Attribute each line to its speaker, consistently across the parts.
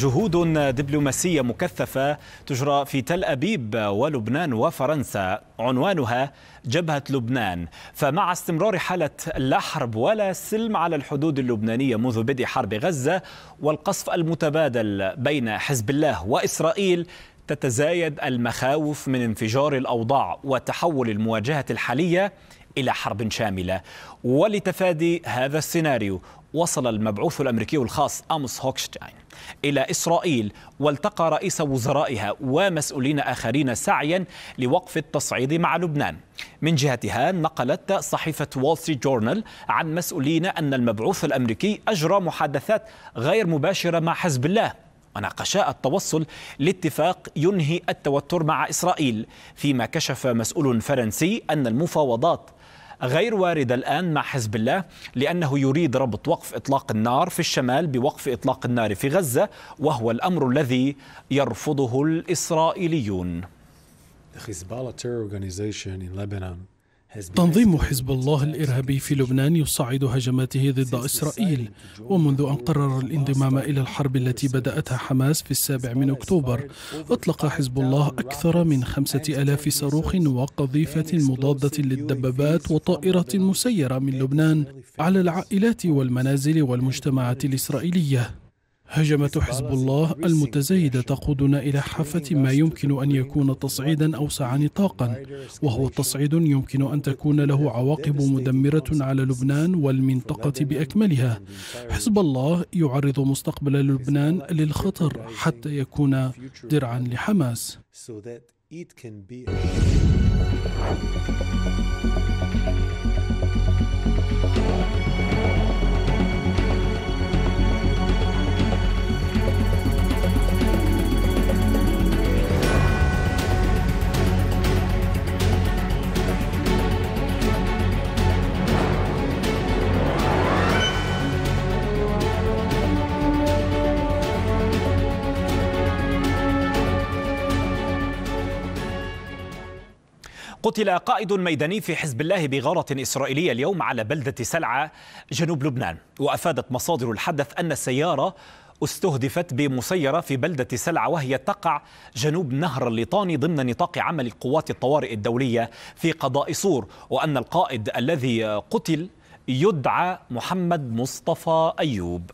Speaker 1: جهود دبلوماسية مكثفة تجرى في تل أبيب ولبنان وفرنسا عنوانها جبهة لبنان فمع استمرار حالة لا حرب ولا سلم على الحدود اللبنانية منذ بدء حرب غزة والقصف المتبادل بين حزب الله وإسرائيل تتزايد المخاوف من انفجار الأوضاع وتحول المواجهة الحالية إلى حرب شاملة ولتفادي هذا السيناريو وصل المبعوث الامريكي الخاص اموس هوكشتاين الى اسرائيل والتقى رئيس وزرائها ومسؤولين اخرين سعيا لوقف التصعيد مع لبنان. من جهتها نقلت صحيفه وول ستريت جورنال عن مسؤولين ان المبعوث الامريكي اجرى محادثات غير مباشره مع حزب الله وناقشا التوصل لاتفاق ينهي التوتر مع اسرائيل فيما كشف مسؤول فرنسي ان المفاوضات غير واردة الآن مع حزب الله لأنه يريد ربط وقف إطلاق النار في الشمال بوقف إطلاق النار في غزة وهو الأمر الذي يرفضه الإسرائيليون The Hezbollah
Speaker 2: terror organization in Lebanon
Speaker 3: تنظيم حزب الله الارهابي في لبنان يصعد هجماته ضد اسرائيل ومنذ ان قرر الانضمام الى الحرب التي بداتها حماس في السابع من اكتوبر اطلق حزب الله اكثر من خمسه الاف صاروخ وقذيفه مضاده للدبابات وطائره مسيره من لبنان على العائلات والمنازل والمجتمعات الاسرائيليه هجمة حزب الله المتزايدة تقودنا إلى حافة ما يمكن أن يكون تصعيدا أوسع نطاقا وهو تصعيد يمكن أن تكون له عواقب مدمرة على لبنان والمنطقة بأكملها حزب الله يعرض مستقبل لبنان للخطر حتى يكون درعا لحماس Thank you.
Speaker 1: قتل قائد ميداني في حزب الله بغارة إسرائيلية اليوم على بلدة سلعة جنوب لبنان وأفادت مصادر الحدث أن السيارة استهدفت بمسيرة في بلدة سلعة وهي تقع جنوب نهر الليطاني ضمن نطاق عمل قوات الطوارئ الدولية في قضاء صور وأن القائد الذي قتل يدعى محمد مصطفى أيوب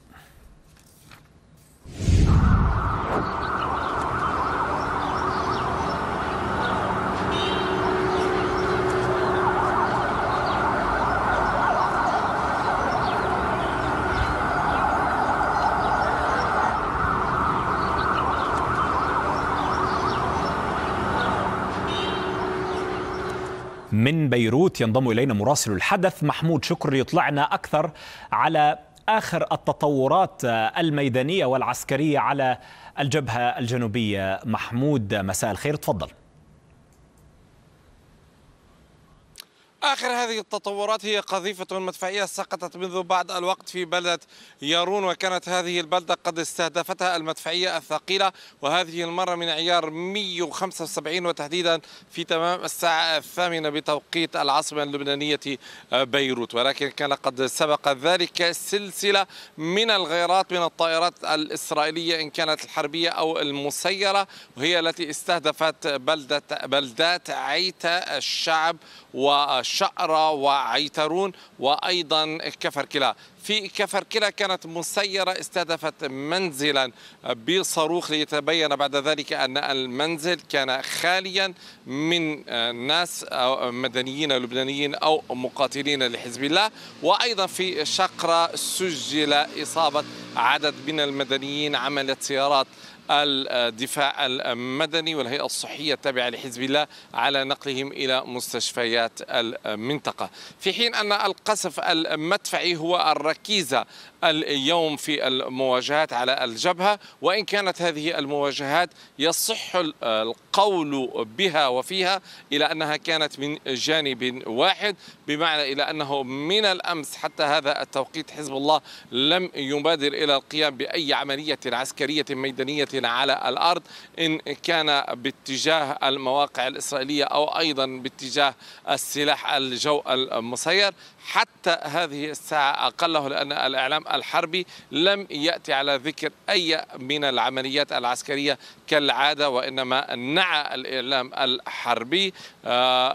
Speaker 1: بيروت ينضم إلينا مراسل الحدث محمود شكر يطلعنا أكثر على آخر التطورات الميدانية والعسكرية على الجبهة الجنوبية محمود مساء الخير تفضل
Speaker 2: آخر هذه التطورات هي قذيفة مدفعية سقطت منذ بعض الوقت في بلدة يارون وكانت هذه البلدة قد استهدفتها المدفعية الثقيلة وهذه المرة من عيار 175 وتحديدا في تمام الساعة الثامنة بتوقيت العاصمة اللبنانية بيروت ولكن كان قد سبق ذلك سلسلة من الغيرات من الطائرات الإسرائيلية إن كانت الحربية أو المسيرة وهي التي استهدفت بلدة بلدات عيتا الشعب والشعب شأرة وعيترون وأيضا كفر كلا في كفركلا كانت مسيرة استهدفت منزلا بصاروخ ليتبين بعد ذلك أن المنزل كان خاليا من آه، ناس مدنيين لبنانيين أو مقاتلين لحزب الله وأيضا في شقرة سجل إصابة عدد من المدنيين عملت سيارات الدفاع المدني والهيئة الصحية التابعة لحزب الله على نقلهم إلى مستشفيات المنطقة في حين أن القصف المدفعي هو الركيزة Kisa, اليوم في المواجهات على الجبهة وإن كانت هذه المواجهات يصح القول بها وفيها إلى أنها كانت من جانب واحد بمعنى إلى أنه من الأمس حتى هذا التوقيت حزب الله لم يبادر إلى القيام بأي عملية عسكرية ميدانية على الأرض إن كان باتجاه المواقع الإسرائيلية أو أيضا باتجاه السلاح الجو المسير حتى هذه الساعة أقله لأن الإعلام الحربي لم يأتي على ذكر أي من العمليات العسكرية كالعادة وإنما نعى الإعلام الحربي آه،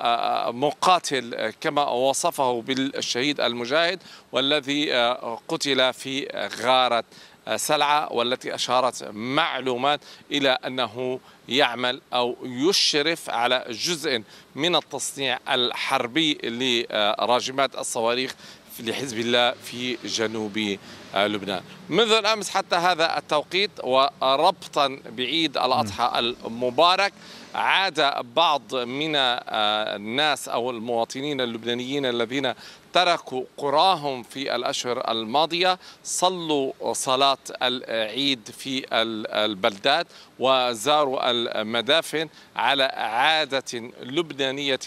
Speaker 2: آه، مقاتل كما وصفه بالشهيد المجاهد والذي آه، قتل في غارة سلعة والتي أشارت معلومات إلى أنه يعمل أو يشرف على جزء من التصنيع الحربي لراجمات الصواريخ لحزب الله في جنوب لبنان منذ الأمس حتى هذا التوقيت وربطا بعيد الأضحى المبارك عاد بعض من الناس أو المواطنين اللبنانيين الذين تركوا قراهم في الأشهر الماضية صلوا صلاة العيد في البلدات وزاروا المدافن على عادة لبنانية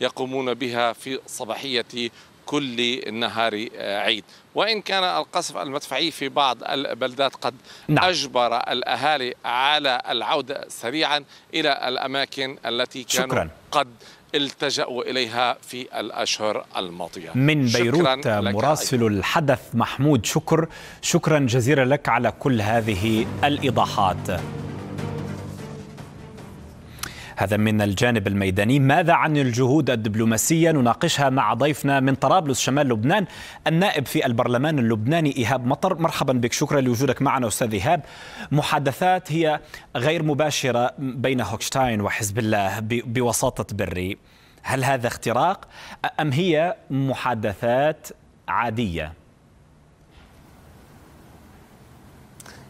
Speaker 2: يقومون بها في صباحية كل نهار آه، عيد وإن كان القصف المدفعي في بعض البلدات قد نعم. أجبر الأهالي على العودة سريعا إلى الأماكن التي كانوا شكرا. قد التجأوا إليها في الأشهر الماضية من بيروت مراسل
Speaker 1: الحدث محمود شكر شكرا جزيلا لك على كل هذه الإيضاحات هذا من الجانب الميداني ماذا عن الجهود الدبلوماسية نناقشها مع ضيفنا من طرابلس شمال لبنان النائب في البرلمان اللبناني إيهاب مطر مرحبا بك شكرا لوجودك معنا أستاذ إيهاب محادثات هي غير مباشرة بين هوكشتاين وحزب الله بوساطة بري هل هذا اختراق أم هي محادثات عادية؟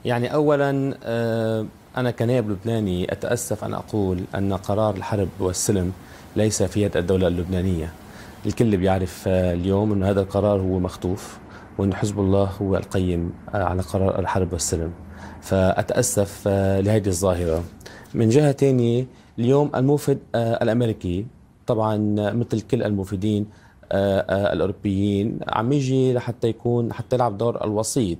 Speaker 3: يعني أولا آه، أنا كنائب لبناني أتأسف أن أقول أن قرار الحرب والسلم ليس في يد الدولة اللبنانية الكل بيعرف آه، اليوم أن هذا القرار هو مخطوف وأن حزب الله هو القيم آه، على قرار الحرب والسلم فأتأسف آه، لهذه الظاهرة من جهة ثانية اليوم الموفد الأمريكي طبعا مثل كل الموفدين الأوروبيين عم يجي لحتى يكون حتى يلعب دور الوسيط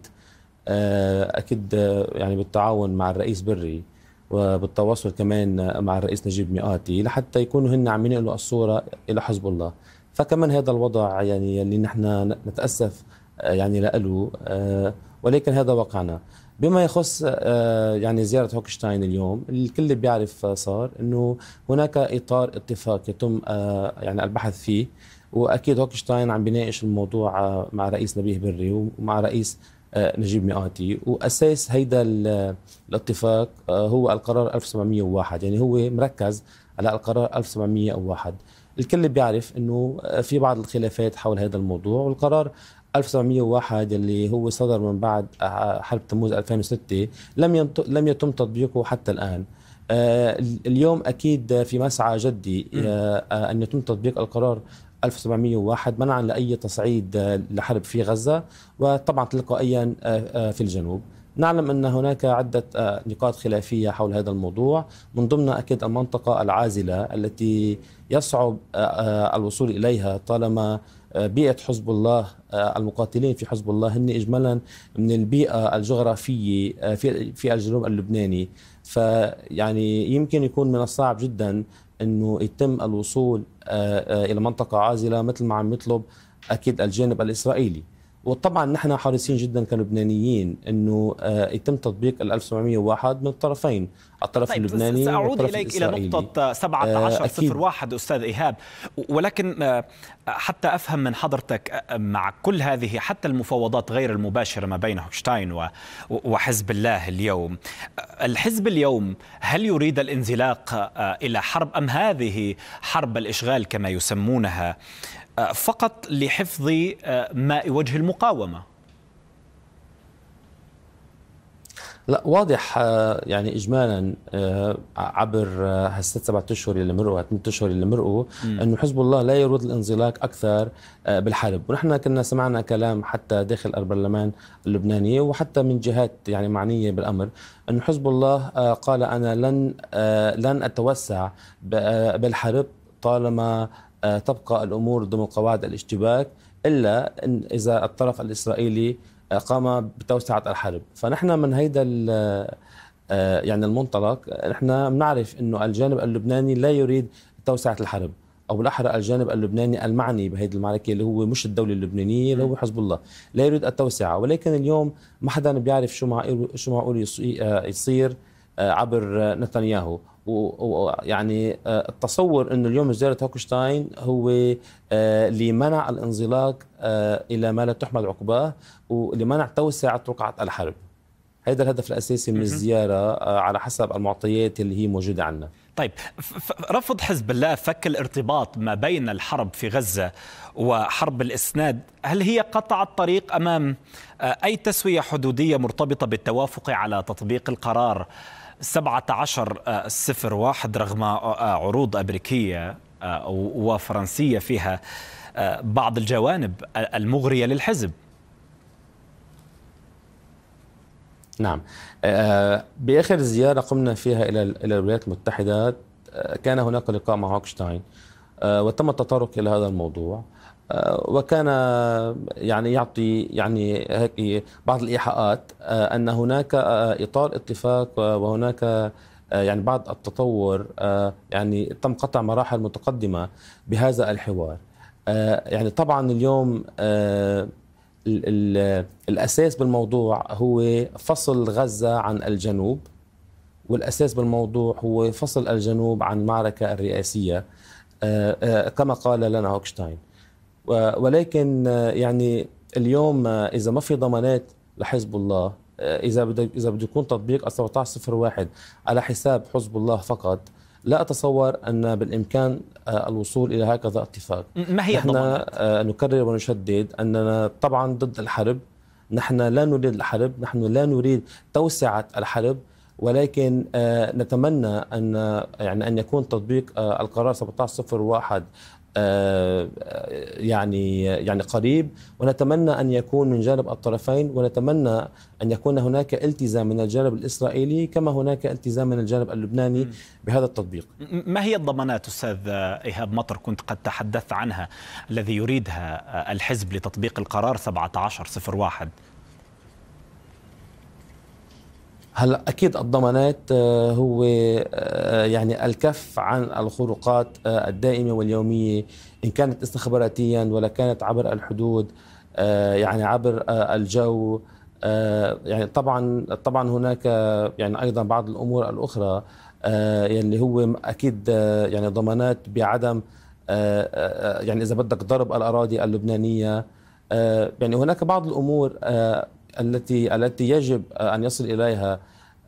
Speaker 3: آه، اكيد آه، يعني بالتعاون مع الرئيس بري وبالتواصل كمان مع الرئيس نجيب مئاتي لحتى يكونوا هن عم ينقلوا الصوره الى حزب الله فكمان هذا الوضع يعني اللي نحن نتاسف آه، يعني له ولكن هذا واقعنا بما يخص يعني زيارة هوكشتاين اليوم الكل بيعرف صار أنه هناك إطار اتفاق يتم يعني البحث فيه وأكيد هوكشتاين عم بيناقش الموضوع مع رئيس نبيه بري ومع رئيس آه، نجيب مئاتي واساس هيدا الاتفاق آه، هو القرار 1701 يعني هو مركز على القرار 1701 الكل بيعرف انه آه، في بعض الخلافات حول هذا الموضوع والقرار 1701 اللي هو صدر من بعد حرب تموز 2006 لم لم يتم تطبيقه حتى الان اليوم اكيد في مسعى جدي ان يتم تطبيق القرار 1701 منعا لاي تصعيد آه، لحرب في غزه وطبعا تلقائيا آه، آه، في الجنوب. نعلم ان هناك عده نقاط خلافيه حول هذا الموضوع من ضمنها اكيد المنطقه العازله التي يصعب الوصول اليها طالما بيئه حزب الله المقاتلين في حزب الله هن اجمالا من البيئه الجغرافيه في في الجنوب اللبناني فيعني يمكن يكون من الصعب جدا انه يتم الوصول آه، آه، الى منطقه عازله مثل ما عم يطلب اكيد الجانب الاسرائيلي وطبعا نحن حريصين جدا كلبنانيين انه آه، يتم تطبيق ال 1701 من الطرفين الطرف طيب اللبناني سأعود إليك إلى نقطة 1701
Speaker 1: آه، أستاذ إيهاب ولكن آه، حتى أفهم من حضرتك مع كل هذه حتى المفاوضات غير المباشرة ما بين هوكشتاين وحزب الله اليوم الحزب اليوم هل يريد الانزلاق إلى حرب أم هذه حرب الإشغال كما يسمونها آه، فقط لحفظ آه، ماء وجه المقاومه
Speaker 3: لا واضح آه، يعني اجمالا عبر هالست سبعة اشهر اللي مرقوا ثمان اشهر اللي مرقوا انه حزب الله لا يريد الانزلاق اكثر بالحرب ونحن كنا سمعنا كلام حتى داخل البرلمان اللبناني وحتى من جهات يعني معنيه بالامر أن حزب الله قال انا لن لن اتوسع بالحرب طالما آه، تبقى الامور ضمن قواعد الاشتباك الا إن اذا الطرف الاسرائيلي آه، قام بتوسعه الحرب، فنحن من هيدا آه، يعني المنطلق نحن بنعرف انه الجانب اللبناني لا يريد توسعه الحرب، او بالاحرى الجانب اللبناني المعني بهذه المعركه اللي هو مش الدوله اللبنانيه اللي هو حزب الله لا يريد التوسعه ولكن اليوم ما حدا بيعرف شو معقول شو معقول يصير عبر نتنياهو ويعني آه، التصور انه اليوم جزيره هوكشتاين هو آه، لمنع الانزلاق آه، الى ما لا تحمد عقباه ولمنع توسعه رقعه الحرب هذا الهدف الاساسي من الزياره على حسب المعطيات اللي هي موجوده عندنا طيب رفض حزب الله فك
Speaker 1: الارتباط ما بين الحرب في غزه وحرب الاسناد هل هي قطعت طريق امام اي تسويه حدوديه مرتبطه بالتوافق على تطبيق القرار 17 صفر واحد رغم آه، عروض أمريكية آه، وفرنسية فيها آه، بعض الجوانب المغرية للحزب
Speaker 3: نعم بآخر زيارة قمنا فيها إلى الولايات المتحدة كان هناك لقاء مع هوكشتاين وتم التطرق إلى هذا الموضوع آه، وكان يعني يعطي يعني هيك بعض الايحاءات آه، ان هناك آه، اطار اتفاق وهناك يعني بعض التطور يعني تم قطع مراحل متقدمه بهذا الحوار يعني طبعا اليوم الاساس بالموضوع هو فصل غزه عن الجنوب والاساس بالموضوع هو فصل الجنوب عن المعركه الرئاسيه كما قال لنا هوكشتاين ولكن يعني اليوم اذا ما في ضمانات لحزب الله اذا بده اذا بده يكون تطبيق 1701 على حساب حزب الله فقط لا اتصور ان بالامكان آه، الوصول الى هكذا اتفاق ما هي نحن الضمانات؟ آه، نكرر ونشدد اننا طبعا ضد الحرب نحن لا نريد الحرب نحن لا نريد توسعه الحرب ولكن آه، نتمنى ان يعني ان يكون تطبيق القرار 1701 آه، يعني يعني قريب ونتمنى ان يكون من جانب الطرفين ونتمنى ان يكون هناك التزام من الجانب الاسرائيلي كما هناك التزام من الجانب اللبناني بهذا التطبيق.
Speaker 1: ما هي الضمانات استاذ ايهاب مطر كنت قد تحدثت عنها الذي يريدها آه، الحزب لتطبيق القرار 1701
Speaker 3: هلا اكيد الضمانات آه، هو آه، يعني الكف عن الخروقات آه، الدائمه واليوميه ان كانت استخباراتيا ولا كانت عبر الحدود يعني عبر الجو يعني طبعا طبعا هناك يعني ايضا بعض الامور الاخرى يلي هو اكيد يعني ضمانات بعدم يعني اذا بدك ضرب الاراضي اللبنانيه يعني هناك بعض الامور التي التي يجب ان يصل اليها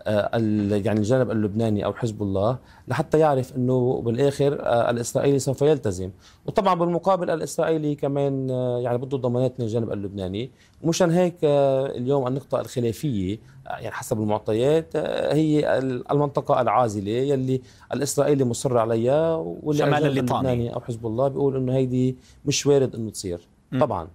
Speaker 3: آه، يعني الجانب اللبناني او حزب الله لحتى يعرف انه بالاخر آه، الاسرائيلي سوف يلتزم وطبعا بالمقابل الاسرائيلي كمان آه، يعني بده ضمانات من الجانب اللبناني ومشان هيك اليوم النقطه الخلافيه يعني حسب المعطيات هي المنطقه العازله يلي الاسرائيلي مصر عليها واللي شمال اللبناني او حزب الله بيقول انه هيدي مش وارد انه تصير طبعا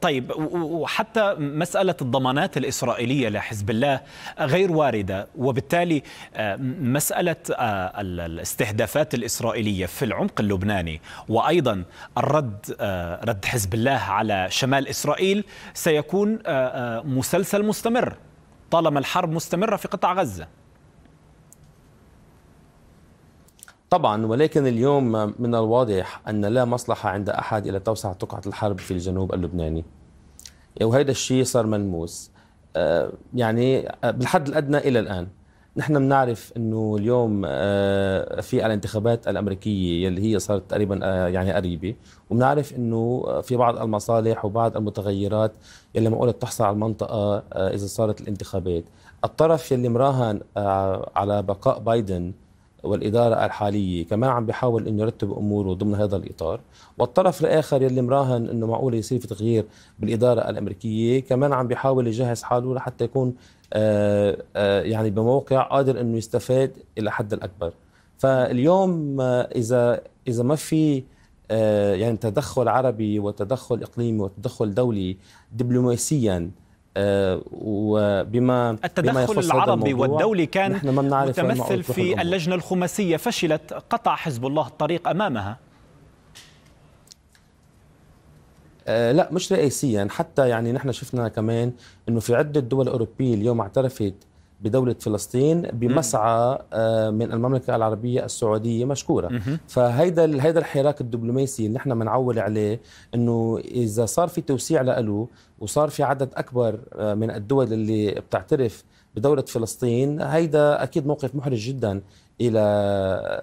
Speaker 1: طيب وحتى مسألة الضمانات الإسرائيلية لحزب الله غير واردة وبالتالي آه، مسألة آه، الاستهدافات الإسرائيلية في العمق اللبناني وأيضا الرد آه، رد حزب الله على شمال إسرائيل سيكون مسلسل مستمر طالما الحرب مستمرة في قطاع
Speaker 3: غزة طبعا ولكن اليوم من الواضح أن لا مصلحة عند أحد إلى توسع تقعه الحرب في الجنوب اللبناني وهذا الشيء صار ملموس آه، يعني آه، بالحد الأدنى إلى الآن نحن بنعرف انه اليوم آه، في الانتخابات الامريكيه يلي هي صارت تقريبا يعني قريبه وبنعرف انه في بعض المصالح وبعض المتغيرات يلي معقوله تحصل على المنطقه اذا صارت الانتخابات الطرف يلي مراهن على بقاء بايدن والإدارة الحالية كمان عم بيحاول أنه يرتب أموره ضمن هذا الإطار والطرف الآخر يلي مراهن أنه معقول يصير في تغيير بالإدارة الأمريكية كمان عم بيحاول يجهز حاله لحتى يكون آآ آه، آآ آه، يعني بموقع قادر أنه يستفاد إلى حد الأكبر فاليوم آه، إذا إذا ما في يعني تدخل عربي وتدخل إقليمي وتدخل دولي دبلوماسيا آه، وبما التدخل بما العربي والدولي كان متمثل في
Speaker 1: اللجنة الخماسية فشلت قطع حزب الله الطريق أمامها
Speaker 3: آه، لا مش رئيسيا حتى يعني نحن شفنا كمان انه في عده دول اوروبيه اليوم اعترفت بدولة فلسطين بمسعى آه، من المملكة العربية السعودية مشكورة فهيدا هيدا الحراك الدبلوماسي اللي نحن بنعول عليه انه اذا صار في توسيع له وصار في عدد اكبر آه، من الدول اللي بتعترف بدولة فلسطين هيدا اكيد موقف محرج جدا الى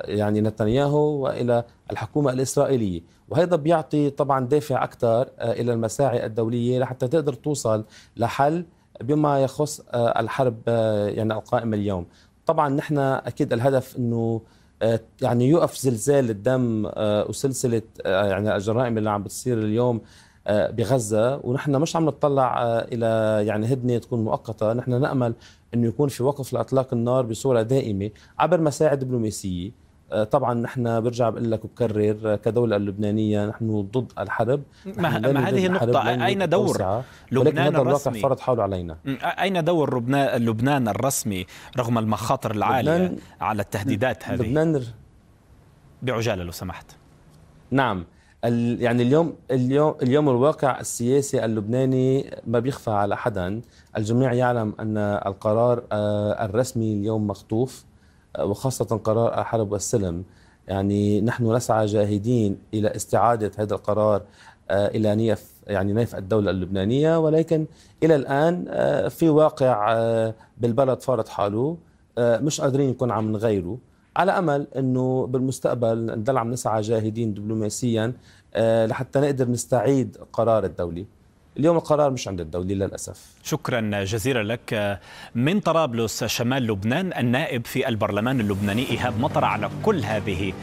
Speaker 3: يعني نتنياهو والى الحكومه الاسرائيليه وهذا بيعطي طبعا دافع اكثر آه، الى المساعي الدوليه لحتى تقدر توصل لحل بما يخص آه، الحرب آه، يعني القائمه اليوم طبعا نحن اكيد الهدف انه آه، يعني يوقف زلزال الدم وسلسله يعني الجرائم اللي عم بتصير اليوم بغزه ونحن مش عم نتطلع الى يعني هدنه تكون مؤقته نحن نامل انه يكون في وقف لاطلاق النار بصوره دائمه عبر مساعي دبلوماسيه آه، طبعا نحن برجع بقول لك وبكرر آه، كدوله لبنانيه نحن ضد الحرب ما, ما هذه النقطه اين دور لبنان الرسمي فرض حاله علينا اين دور لبنان الرسمي رغم المخاطر العاليه على التهديدات هذه لبنان بعجاله لو سمحت نعم يعني اليوم اليوم اليوم الواقع السياسي اللبناني ما بيخفى على حدا الجميع يعلم ان القرار آه، الرسمي اليوم مخطوف وخاصة قرار حلب والسلم يعني نحن نسعى جاهدين إلى استعادة هذا القرار آه، إلى نيف يعني نيف الدولة اللبنانية ولكن إلى الآن آه، في واقع آه، بالبلد فارض حاله مش قادرين يكون عم نغيره على امل انه بالمستقبل نضل عم نسعى جاهدين دبلوماسيا لحتى نقدر نستعيد قرار الدولي اليوم القرار مش عند الدولة للأسف
Speaker 1: شكرا جزيلا لك من طرابلس شمال لبنان النائب في البرلمان اللبناني إيهاب مطر على كل هذه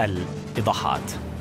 Speaker 2: الإيضاحات